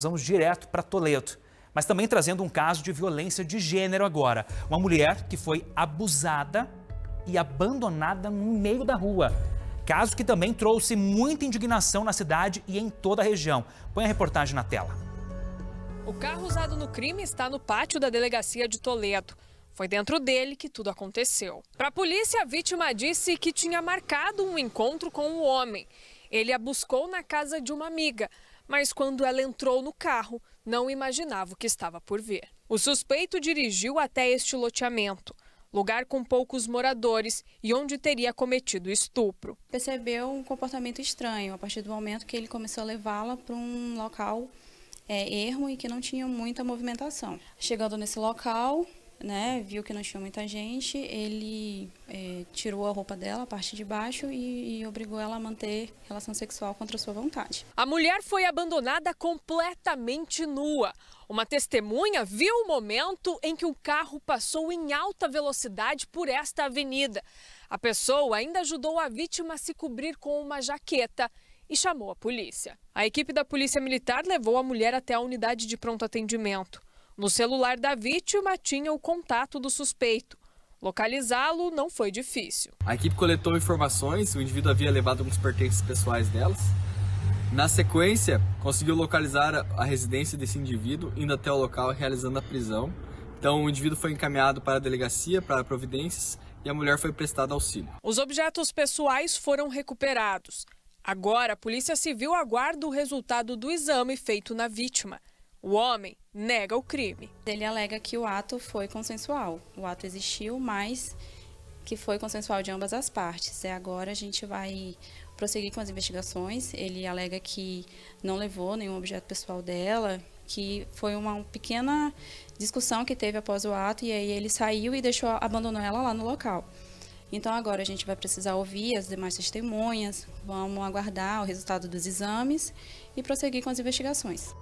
vamos direto para Toledo. Mas também trazendo um caso de violência de gênero agora. Uma mulher que foi abusada e abandonada no meio da rua. Caso que também trouxe muita indignação na cidade e em toda a região. Põe a reportagem na tela. O carro usado no crime está no pátio da delegacia de Toledo. Foi dentro dele que tudo aconteceu. Para a polícia, a vítima disse que tinha marcado um encontro com o um homem. Ele a buscou na casa de uma amiga, mas quando ela entrou no carro, não imaginava o que estava por vir. O suspeito dirigiu até este loteamento, lugar com poucos moradores e onde teria cometido estupro. Percebeu um comportamento estranho a partir do momento que ele começou a levá-la para um local é, ermo e que não tinha muita movimentação. Chegando nesse local, né? Viu que não tinha muita gente, ele é, tirou a roupa dela, a parte de baixo, e, e obrigou ela a manter relação sexual contra sua vontade. A mulher foi abandonada completamente nua. Uma testemunha viu o momento em que um carro passou em alta velocidade por esta avenida. A pessoa ainda ajudou a vítima a se cobrir com uma jaqueta e chamou a polícia. A equipe da Polícia Militar levou a mulher até a unidade de pronto atendimento. No celular da vítima tinha o contato do suspeito. Localizá-lo não foi difícil. A equipe coletou informações, o indivíduo havia levado alguns pertences pessoais delas. Na sequência, conseguiu localizar a residência desse indivíduo, indo até o local realizando a prisão. Então, o indivíduo foi encaminhado para a delegacia para providências e a mulher foi prestada auxílio. Os objetos pessoais foram recuperados. Agora, a Polícia Civil aguarda o resultado do exame feito na vítima. O homem nega o crime. Ele alega que o ato foi consensual. O ato existiu, mas que foi consensual de ambas as partes. agora a gente vai prosseguir com as investigações. Ele alega que não levou nenhum objeto pessoal dela, que foi uma, uma pequena discussão que teve após o ato e aí ele saiu e deixou abandonou ela lá no local. Então agora a gente vai precisar ouvir as demais testemunhas, vamos aguardar o resultado dos exames e prosseguir com as investigações.